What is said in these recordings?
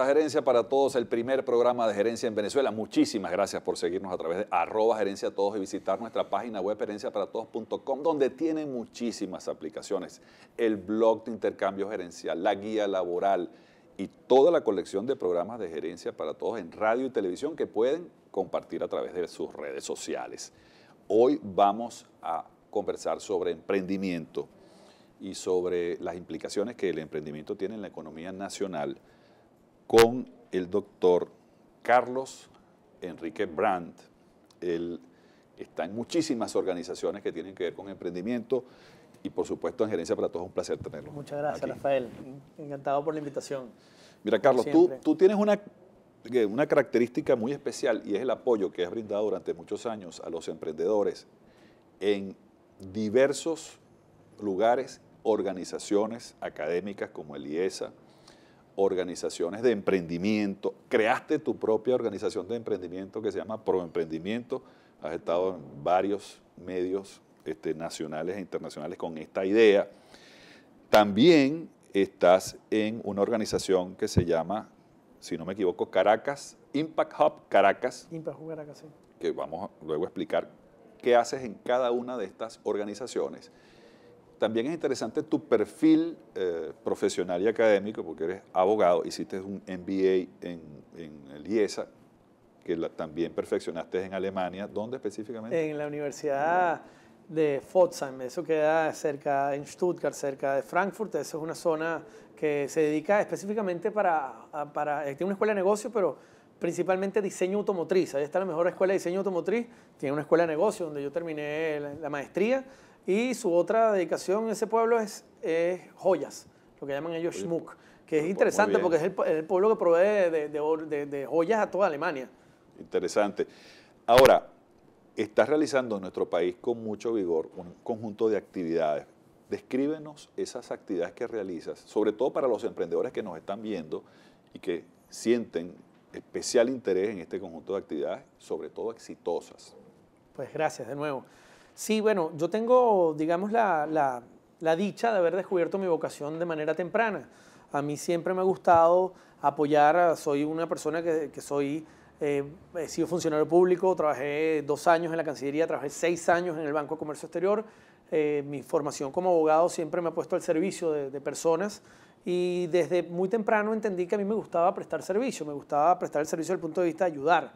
a Gerencia para Todos, el primer programa de gerencia en Venezuela. Muchísimas gracias por seguirnos a través de arroba gerencia todos y visitar nuestra página web gerenciaparatodos.com, donde tienen muchísimas aplicaciones. El blog de intercambio gerencial, la guía laboral y toda la colección de programas de gerencia para todos en radio y televisión que pueden compartir a través de sus redes sociales. Hoy vamos a conversar sobre emprendimiento y sobre las implicaciones que el emprendimiento tiene en la economía nacional con el doctor Carlos Enrique Brandt. Él está en muchísimas organizaciones que tienen que ver con emprendimiento y por supuesto en Gerencia para Todos es un placer tenerlo. Muchas gracias Rafael, encantado por la invitación. Mira Carlos, tú, tú, tienes una, una característica muy especial y es el apoyo que has brindado durante muchos años a los emprendedores en diversos lugares, organizaciones académicas como el IESA, organizaciones de emprendimiento, creaste tu propia organización de emprendimiento que se llama Proemprendimiento, has estado en varios medios este, nacionales e internacionales con esta idea. También estás en una organización que se llama, si no me equivoco, Caracas, Impact Hub Caracas. Impact Hub Caracas, sí. Que vamos luego a explicar qué haces en cada una de estas organizaciones también es interesante tu perfil eh, profesional y académico, porque eres abogado, hiciste un MBA en, en el IESA, que la, también perfeccionaste en Alemania. ¿Dónde específicamente? En la Universidad de Pforzheim, eso queda cerca, en Stuttgart, cerca de Frankfurt. Esa es una zona que se dedica específicamente para, para eh, tiene una escuela de negocio, pero principalmente diseño automotriz. Ahí está la mejor escuela de diseño automotriz. Tiene una escuela de negocio donde yo terminé la, la maestría y su otra dedicación en ese pueblo es, joyas, lo que llaman ellos Schmuck, que es interesante porque es el, pueblo que provee de, de joyas a toda Alemania. Interesante. Ahora, estás realizando en nuestro país con mucho vigor un conjunto de actividades. Descríbenos esas actividades que realizas, sobre todo para los emprendedores que nos están viendo y que sienten especial interés en este conjunto de actividades, sobre todo exitosas. Pues gracias de nuevo. Sí, bueno, yo tengo, digamos, la, dicha de haber descubierto mi vocación de manera temprana. A mí siempre me ha gustado apoyar, soy una persona que, soy, eh, he sido funcionario público, trabajé dos años en la Cancillería, trabajé seis años en el Banco de Comercio Exterior. Eh, mi formación como abogado siempre me ha puesto al servicio de, de, personas y desde muy temprano entendí que a mí me gustaba prestar servicio, me gustaba prestar el servicio desde el punto de vista de ayudar,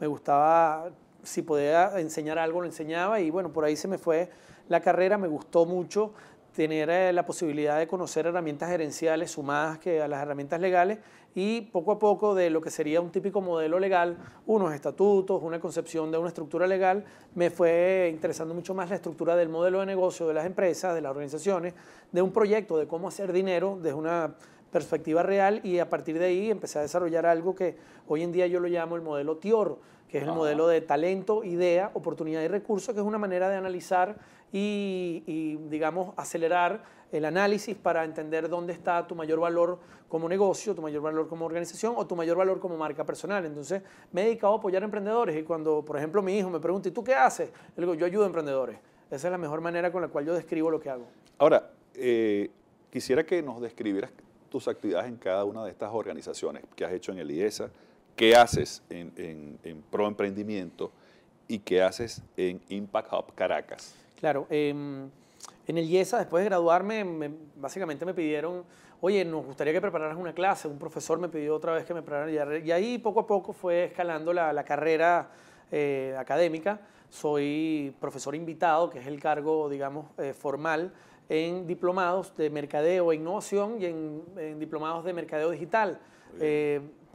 me gustaba si podía enseñar algo, lo enseñaba y bueno, por ahí se me fue la carrera, me gustó mucho tener eh, la posibilidad de conocer herramientas gerenciales sumadas que a las herramientas legales y poco a poco de lo que sería un típico modelo legal, unos estatutos, una concepción de una estructura legal, me fue interesando mucho más la estructura del modelo de negocio de las empresas, de las organizaciones, de un proyecto, de cómo hacer dinero desde una perspectiva real y a partir de ahí empecé a desarrollar algo que hoy en día yo lo llamo el modelo TIOR, que es el modelo de talento, idea, oportunidad y recurso, que es una manera de analizar y, digamos, acelerar el análisis para entender dónde está tu mayor valor como negocio, tu mayor valor como organización o tu mayor valor como marca personal. Entonces, me he dedicado a apoyar a emprendedores y cuando, por ejemplo, mi hijo me pregunta, ¿y tú qué haces? Le digo, yo ayudo a emprendedores. Esa es la mejor manera con la cual yo describo lo que hago. Ahora, eh, quisiera que nos describieras tus actividades en cada una de estas organizaciones que has hecho en el IESA, qué haces en, Pro Emprendimiento y qué haces en Impact Hub Caracas. Claro, em, en el IESA, después de graduarme, básicamente me pidieron, oye, nos gustaría que prepararas una clase. Un profesor me pidió otra vez que me preparara. Y ahí poco a poco fue escalando la, carrera eh, académica. Soy profesor invitado, que es el cargo, digamos, eh, formal en diplomados de mercadeo e innovación y en, diplomados de mercadeo digital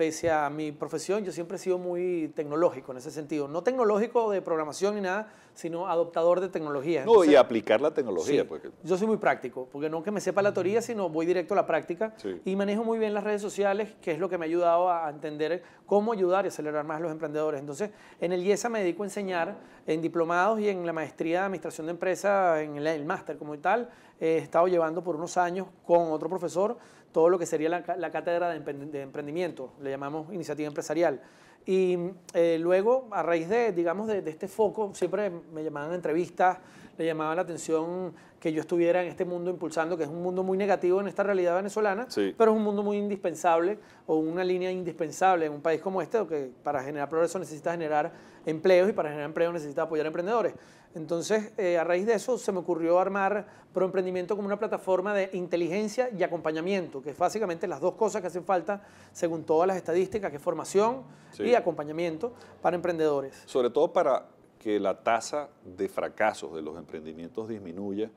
pese a mi profesión, yo siempre he sido muy tecnológico en ese sentido. No tecnológico de programación ni nada, sino adoptador de tecnología. no, y aplicar la tecnología. porque... Yo soy muy práctico, porque no que me sepa la teoría, sino voy directo a la práctica. Y manejo muy bien las redes sociales, que es lo que me ha ayudado a entender cómo ayudar y acelerar más a los emprendedores. Entonces, en el IESA me dedico a enseñar en diplomados y en la maestría de administración de empresas, en el, el máster como tal. He estado llevando por unos años con otro profesor todo lo que sería la, cátedra de emprendimiento, le llamamos iniciativa empresarial. Y eh, luego, a raíz de, digamos, de, este foco, siempre me llamaban entrevistas le llamaba la atención que yo estuviera en este mundo impulsando, que es un mundo muy negativo en esta realidad venezolana, pero es un mundo muy indispensable o una línea indispensable en un país como este, que para generar progreso necesita generar empleos y para generar empleo necesita apoyar a emprendedores. Entonces, eh, a raíz de eso, se me ocurrió armar Proemprendimiento como una plataforma de inteligencia y acompañamiento, que es básicamente las dos cosas que hacen falta, según todas las estadísticas, que es formación y acompañamiento para emprendedores. Sobre todo para que la tasa de fracasos de los emprendimientos disminuye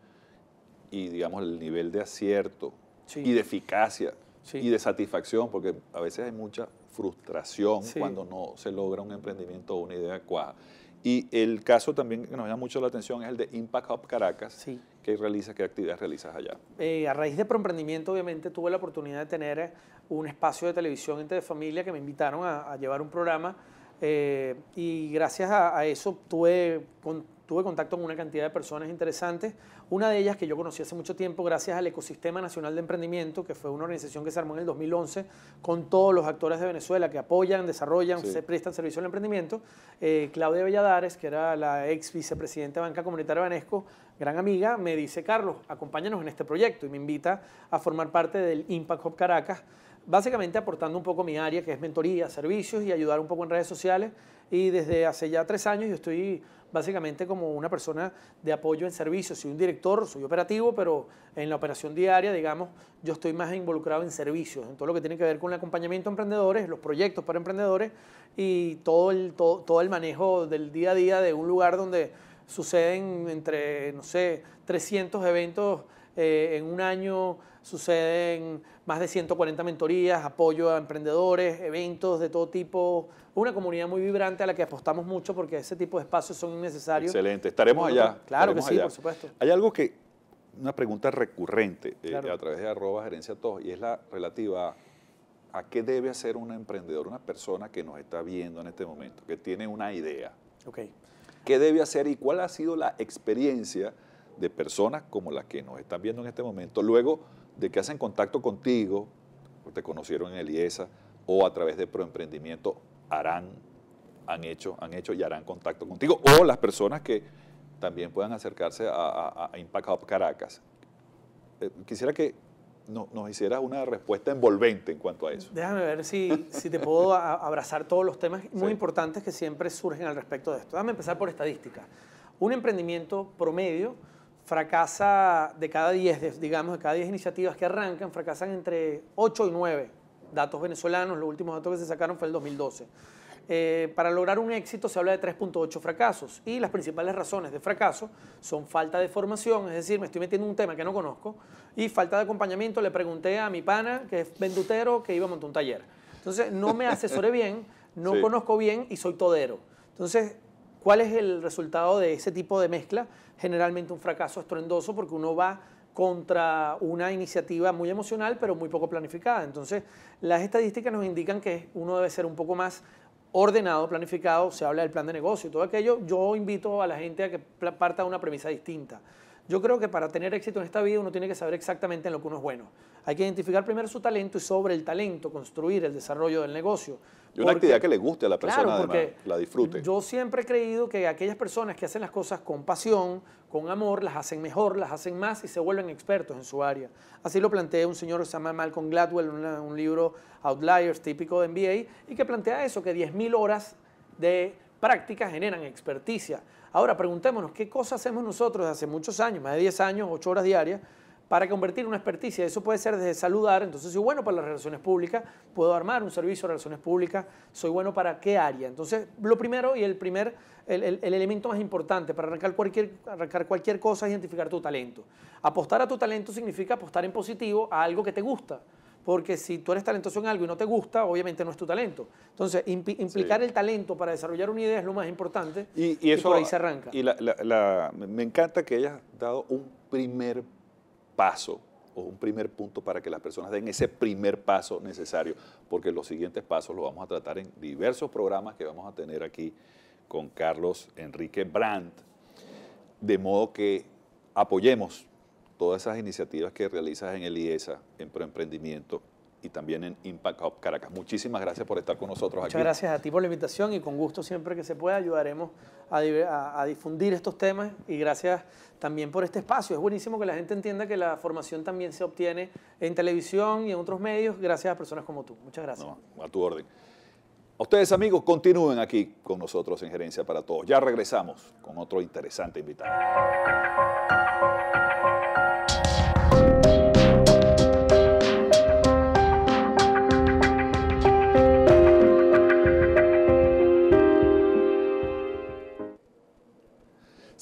y, digamos, el nivel de acierto y de eficacia y de satisfacción, porque a veces hay mucha frustración cuando no se logra un emprendimiento o una idea adecuada. Y el caso también que nos llama mucho la atención es el de Impact Hub Caracas. Sí. ¿Qué, realizas, qué actividades realizas allá? Eh, a raíz de Proemprendimiento, obviamente, tuve la oportunidad de tener un espacio de televisión entre familia que me invitaron a llevar un programa eh, y gracias a, eso tuve, contacto con una cantidad de personas interesantes. Una de ellas que yo conocí hace mucho tiempo gracias al Ecosistema Nacional de Emprendimiento, que fue una organización que se armó en el 2011 con todos los actores de Venezuela que apoyan, desarrollan, se prestan servicio al emprendimiento. Eh, Claudia Belladares, que era la ex vicepresidenta de Banca Comunitaria Banesco, gran amiga, me dice, Carlos, acompáñanos en este proyecto y me invita a formar parte del Impact Hub Caracas básicamente aportando un poco mi área, que es mentoría, servicios y ayudar un poco en redes sociales. Y desde hace ya tres años yo estoy básicamente como una persona de apoyo en servicios. Soy un director, soy operativo, pero en la operación diaria, digamos, yo estoy más involucrado en servicios, en todo lo que tiene que ver con el acompañamiento a emprendedores, los proyectos para emprendedores y todo el, todo el manejo del día a día de un lugar donde suceden entre, no sé, 300 eventos eh, en un año suceden más de 140 mentorías, apoyo a emprendedores, eventos de todo tipo. Una comunidad muy vibrante a la que apostamos mucho porque ese tipo de espacios son innecesarios. Excelente, estaremos allá. Claro que sí, por supuesto. Hay algo que, una pregunta recurrente eh, a través de arroba gerencia todos, y es la relativa a, qué debe hacer un emprendedor, una persona que nos está viendo en este momento, que tiene una idea. Ok. ¿Qué debe hacer y cuál ha sido la experiencia? de personas como las que nos están viendo en este momento, luego de que hacen contacto contigo, porque te conocieron en el IESA, o a través de Proemprendimiento, harán, han hecho, han hecho y harán contacto contigo, o las personas que también puedan acercarse a, Impact Hub Caracas. Eh, quisiera que nos hicieras una respuesta envolvente en cuanto a eso. Déjame ver si, si te puedo abrazar todos los temas muy importantes que siempre surgen al respecto de esto. Déjame empezar por estadística. Un emprendimiento promedio fracasa de cada 10, digamos, de cada 10 iniciativas que arrancan, fracasan entre 8 y 9 datos venezolanos, los últimos datos que se sacaron fue el 2012. Eh, para lograr un éxito se habla de 3.8 fracasos y las principales razones de fracaso son falta de formación, es decir, me estoy metiendo en un tema que no conozco y falta de acompañamiento. Le pregunté a mi pana, que es vendutero, que iba a montar un taller. Entonces, no me asesoré bien, no conozco bien y soy todero. Entonces, ¿cuál es el resultado de ese tipo de mezcla? generalmente un fracaso estruendoso porque uno va contra una iniciativa muy emocional pero muy poco planificada. Entonces, las estadísticas nos indican que uno debe ser un poco más ordenado, planificado, se habla del plan de negocio y todo aquello. Yo invito a la gente a que parta de una premisa distinta. Yo creo que para tener éxito en esta vida uno tiene que saber exactamente en lo que uno es bueno. Hay que identificar primero su talento y sobre el talento construir el desarrollo del negocio. Y una actividad que le guste a la persona, claro, además, la disfrute. Yo siempre he creído que aquellas personas que hacen las cosas con pasión, con amor, las hacen mejor, las hacen más y se vuelven expertos en su área. Así lo planteé un señor que se llama Malcolm Gladwell, un libro Outliers típico de MBA, y que plantea eso, que 10.000 horas de práctica generan experticia. Ahora preguntémonos, ¿qué cosa hacemos nosotros hace muchos años, más de 10 años, 8 horas diarias, para convertir una experticia? Eso puede ser desde saludar, entonces soy bueno para las relaciones públicas, puedo armar un servicio de relaciones públicas, soy bueno para qué área. Entonces, lo primero y el primer, elemento más importante para arrancar cualquier, arrancar cualquier cosa es identificar tu talento. Apostar a tu talento significa apostar en positivo a algo que te gusta porque si tú eres talentoso en algo y no te gusta, obviamente no es tu talento. Entonces, implicar el talento para desarrollar una idea es lo más importante y, eso, por ahí se arranca. Y la, me encanta que hayas dado un primer paso o un primer punto para que las personas den ese primer paso necesario, porque los siguientes pasos los vamos a tratar en diversos programas que vamos a tener aquí con Carlos Enrique Brandt, de modo que apoyemos todas esas iniciativas que realizas en el IESA, en Proemprendimiento y también en Impact Hub Caracas. Muchísimas gracias por estar con nosotros aquí. Muchas gracias a ti por la invitación y con gusto siempre que se pueda ayudaremos a, difundir estos temas y gracias también por este espacio. Es buenísimo que la gente entienda que la formación también se obtiene en televisión y en otros medios gracias a personas como tú. Muchas gracias. a tu orden. A ustedes amigos, continúen aquí con nosotros en Gerencia para Todos. Ya regresamos con otro interesante invitado.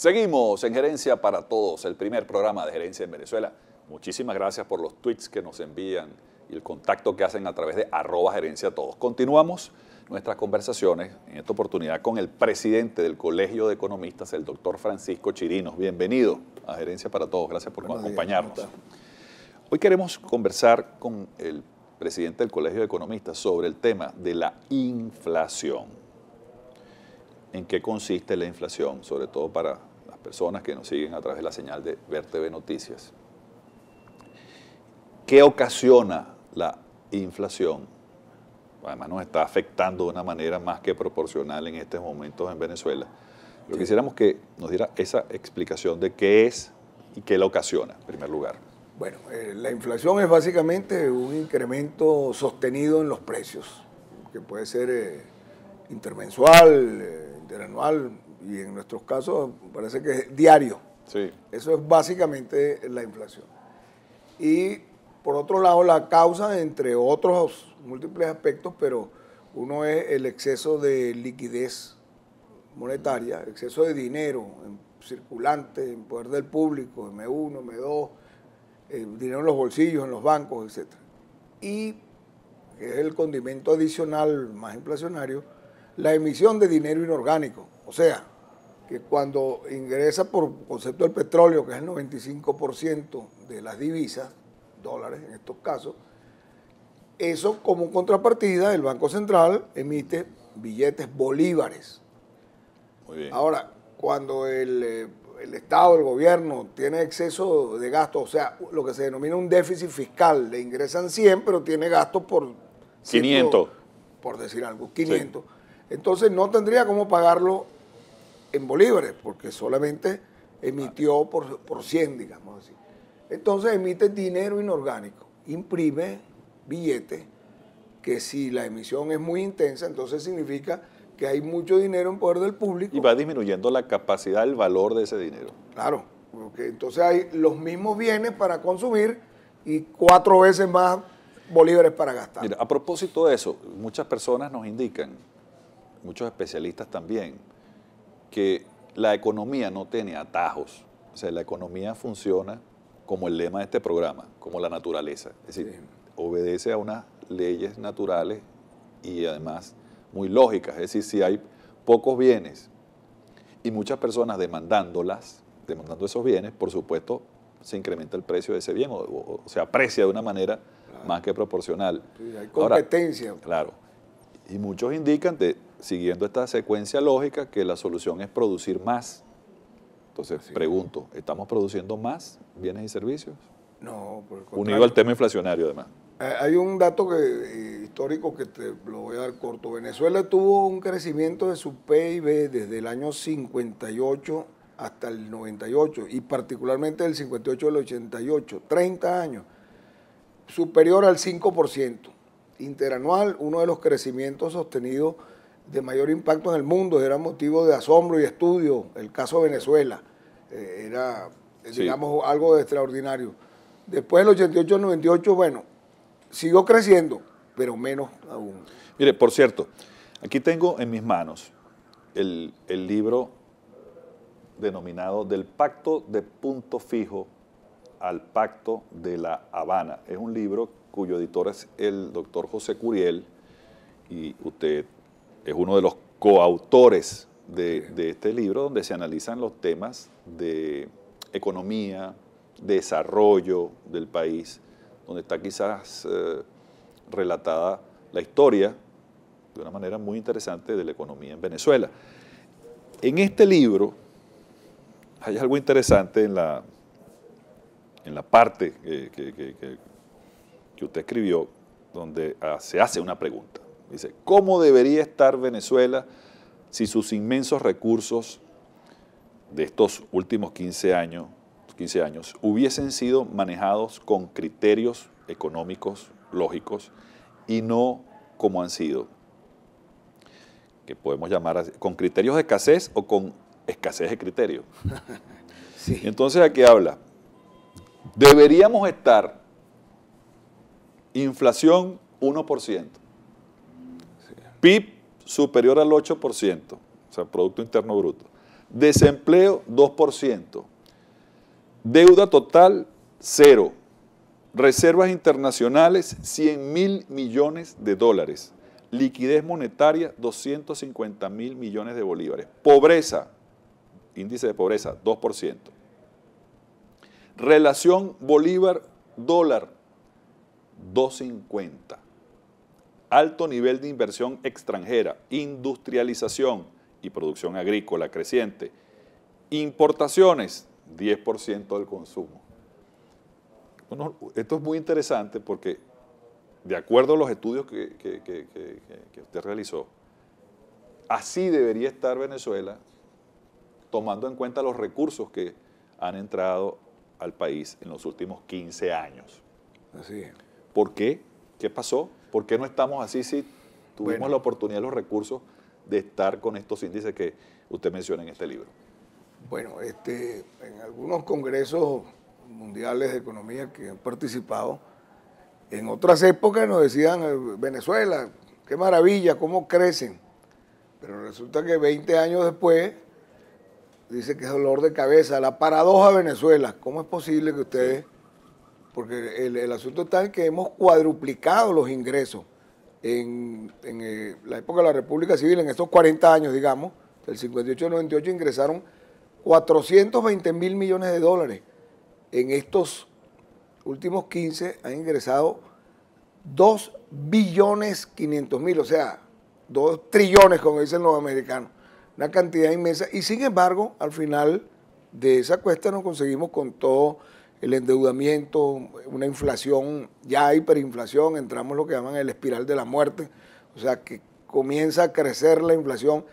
Seguimos en Gerencia para Todos, el primer programa de Gerencia en Venezuela. Muchísimas gracias por los tweets que nos envían y el contacto que hacen a través de arroba gerencia todos. Continuamos nuestras conversaciones en esta oportunidad con el presidente del Colegio de Economistas, el doctor Francisco Chirinos. Bienvenido a Gerencia para Todos. Gracias por acompañarnos. Hoy queremos conversar con el presidente del Colegio de Economistas sobre el tema de la inflación. ¿En qué consiste la inflación? Sobre todo para personas que nos siguen a través de la señal de Ver TV Noticias. ¿Qué ocasiona la inflación? Además nos está afectando de una manera más que proporcional en estos momentos en Venezuela. Lo quisiéramos que nos diera esa explicación de qué es y qué la ocasiona, en primer lugar. Bueno, eh, la inflación es básicamente un incremento sostenido en los precios, que puede ser eh, intermensual, eh, interanual, y en nuestros casos parece que es diario. Sí. Eso es básicamente la inflación. Y por otro lado, la causa, entre otros múltiples aspectos, pero uno es el exceso de liquidez monetaria, exceso de dinero en circulante, en poder del público, M1, M2, dinero en los bolsillos, en los bancos, etc. Y es el condimento adicional más inflacionario, la emisión de dinero inorgánico, o sea, que cuando ingresa por concepto del petróleo, que es el 95% de las divisas, dólares en estos casos, eso como contrapartida el Banco Central emite billetes bolívares. Ahora, cuando eh, el, Estado, el gobierno tiene exceso de gasto o sea, lo que se denomina un déficit fiscal, le ingresan 100, pero tiene gastos por... 500. por decir algo, 500. Entonces no tendría cómo pagarlo en bolívares, porque solamente emitió por, por 100, digamos así. Entonces emite dinero inorgánico, imprime billetes, que si la emisión es muy intensa, entonces significa que hay mucho dinero en poder del público. Y va disminuyendo la capacidad, el valor de ese dinero. Claro, porque entonces hay los mismos bienes para consumir y cuatro veces más bolívares para gastar. Mira, a propósito de eso, muchas personas nos indican, muchos especialistas también, que la economía no tiene atajos. O sea, la economía funciona como el lema de este programa, como la naturaleza. Es decir, obedece a unas leyes naturales y además muy lógicas. Es decir, si hay pocos bienes y muchas personas demandándolas, demandando esos bienes, por supuesto, se incrementa el precio de ese bien o, se aprecia de una manera más que proporcional. hay competencia. claro. Y muchos indican de siguiendo esta secuencia lógica, que la solución es producir más. Entonces, pregunto, ¿estamos produciendo más bienes y servicios? No, Unido al tema inflacionario, además. Eh, hay un dato que, eh, histórico que te lo voy a dar corto. Venezuela tuvo un crecimiento de su PIB desde el año 58 hasta el 98 y particularmente del 58 al 88, 30 años, superior al 5%. Interanual, uno de los crecimientos sostenidos de mayor impacto en el mundo, era motivo de asombro y estudio, el caso de Venezuela, eh, era, eh, digamos, algo de extraordinario. Después del 88 98, bueno, siguió creciendo, pero menos aún. Mire, por cierto, aquí tengo en mis manos el, el libro denominado Del Pacto de Punto Fijo al Pacto de la Habana. Es un libro cuyo editor es el doctor José Curiel y usted es uno de los coautores de, este libro donde se analizan los temas de economía, desarrollo del país, donde está quizás eh, relatada la historia de una manera muy interesante de la economía en Venezuela. En este libro hay algo interesante en la, en la parte que usted escribió, donde ah, se hace una pregunta. Dice, ¿cómo debería estar Venezuela si sus inmensos recursos de estos últimos 15 años, 15 años hubiesen sido manejados con criterios económicos lógicos y no como han sido? Que podemos llamar con criterios de escasez o con escasez de criterios. sí. Entonces, entonces aquí habla, deberíamos estar inflación 1% PIB superior al 8%, o sea, Producto Interno Bruto. Desempleo, 2%. Deuda total, cero. Reservas internacionales, 100 mil millones de dólares. Liquidez monetaria, 250 mil millones de bolívares. Pobreza, índice de pobreza, 2%. Relación Bolívar-Dólar, 250 alto nivel de inversión extranjera, industrialización y producción agrícola creciente, importaciones, 10% del consumo. esto es muy interesante porque, de acuerdo a los estudios que, usted realizó, así debería estar Venezuela tomando en cuenta los recursos que han entrado al país en los últimos 15 años. Así ¿Por qué? ¿Qué pasó? ¿Por qué no estamos así si tuvimos la oportunidad, y los recursos de estar con estos índices que usted menciona en este libro? Bueno, este, en algunos congresos mundiales de economía que han participado, en otras épocas nos decían, eh, Venezuela, qué maravilla, cómo crecen. Pero resulta que 20 años después, dice que es dolor de cabeza, la paradoja Venezuela. ¿Cómo es posible que ustedes porque el, asunto está en que hemos cuadruplicado los ingresos en, eh, la época de la República Civil, en estos 40 años, digamos, del 58 al 98, ingresaron 420 mil millones de dólares. En estos últimos 15 han ingresado 2 billones 500 mil, o sea, 2 trillones, como dicen los americanos. Una cantidad inmensa. Y sin embargo, al final de esa cuesta nos conseguimos con todo el endeudamiento, una inflación, ya hiperinflación, entramos en lo que llaman el espiral de la muerte, o sea que comienza a crecer la inflación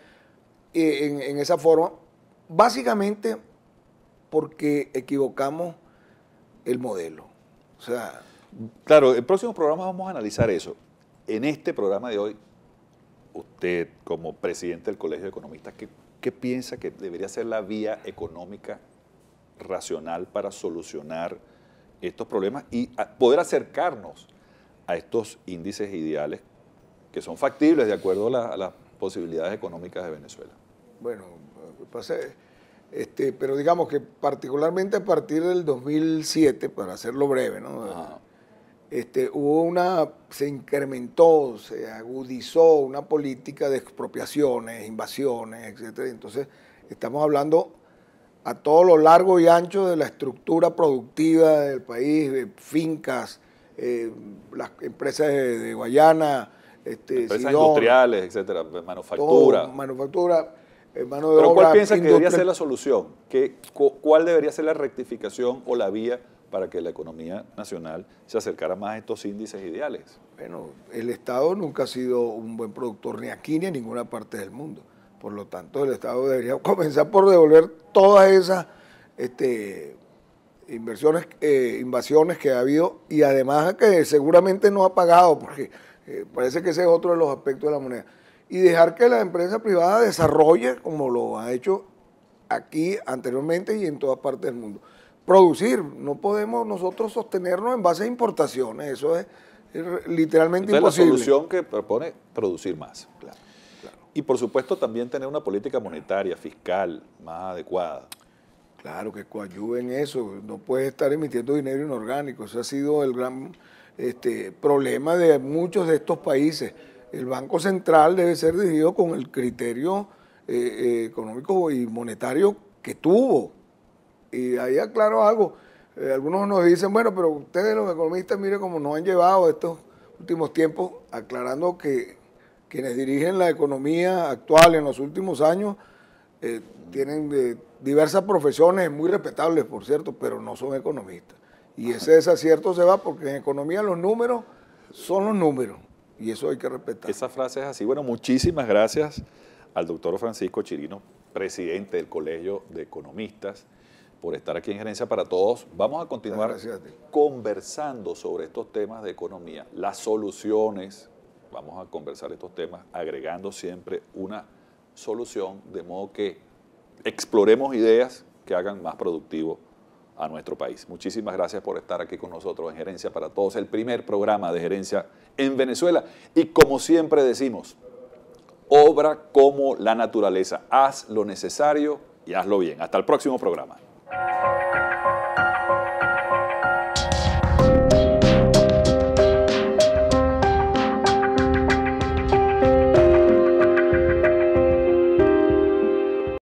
eh, en, esa forma, básicamente porque equivocamos el modelo. O sea, claro, el próximo programa vamos a analizar eso. En este programa de hoy, usted como presidente del Colegio de Economistas, ¿qué, piensa que debería ser la vía económica racional para solucionar estos problemas y poder acercarnos a estos índices ideales que son factibles de acuerdo a, las posibilidades económicas de Venezuela. Bueno, este, pero digamos que particularmente a partir del 2007, para hacerlo breve, ¿no? Este, hubo una, se incrementó, se agudizó una política de expropiaciones, invasiones, etc. Entonces, estamos hablando a todo lo largo y ancho de la estructura productiva del país, de fincas, eh, las empresas de, Guayana, este, empresas industriales, etcétera, pues, manufactura. manufactura, eh, Pero ¿cuál piensa que debería ser la solución? ¿Cuál debería ser la rectificación o la vía para que la economía nacional se acercara más a estos índices ideales? Bueno, el Estado nunca ha sido un buen productor ni aquí ni en ninguna parte del mundo. Por lo tanto, el Estado debería comenzar por devolver todas esas este, inversiones, eh, invasiones que ha habido y además que seguramente no ha pagado, porque eh, parece que ese es otro de los aspectos de la moneda. Y dejar que la empresa privada desarrolle, como lo ha hecho aquí anteriormente y en todas partes del mundo. Producir, no podemos nosotros sostenernos en base a importaciones, eso es, literalmente imposible. la solución que propone producir más. Claro. Y por supuesto también tener una política monetaria, fiscal más adecuada. Claro, que en eso. No puede estar emitiendo dinero inorgánico. Ese ha sido el gran este, problema de muchos de estos países. El Banco Central debe ser dirigido con el criterio eh, eh, económico y monetario que tuvo. Y ahí aclaro algo. Eh, algunos nos dicen, bueno, pero ustedes los economistas, mire cómo nos han llevado estos últimos tiempos, aclarando que quienes dirigen la economía actual en los últimos años eh, tienen eh, diversas profesiones muy respetables, por cierto, pero no son economistas. Y ese desacierto se va porque en economía los números son los números y eso hay que respetar. Esa frase es así. Bueno, muchísimas gracias al doctor Francisco Chirino, presidente del Colegio de Economistas, por estar aquí en Gerencia para Todos. Vamos a continuar conversando sobre estos temas de economía, las soluciones vamos a conversar estos temas agregando siempre una solución de modo que exploremos ideas que hagan más productivo a nuestro país. Muchísimas gracias por estar aquí con nosotros en Gerencia para Todos, el primer programa de gerencia en Venezuela. Y como siempre decimos, obra como la naturaleza, haz lo necesario y hazlo bien. Hasta el próximo programa.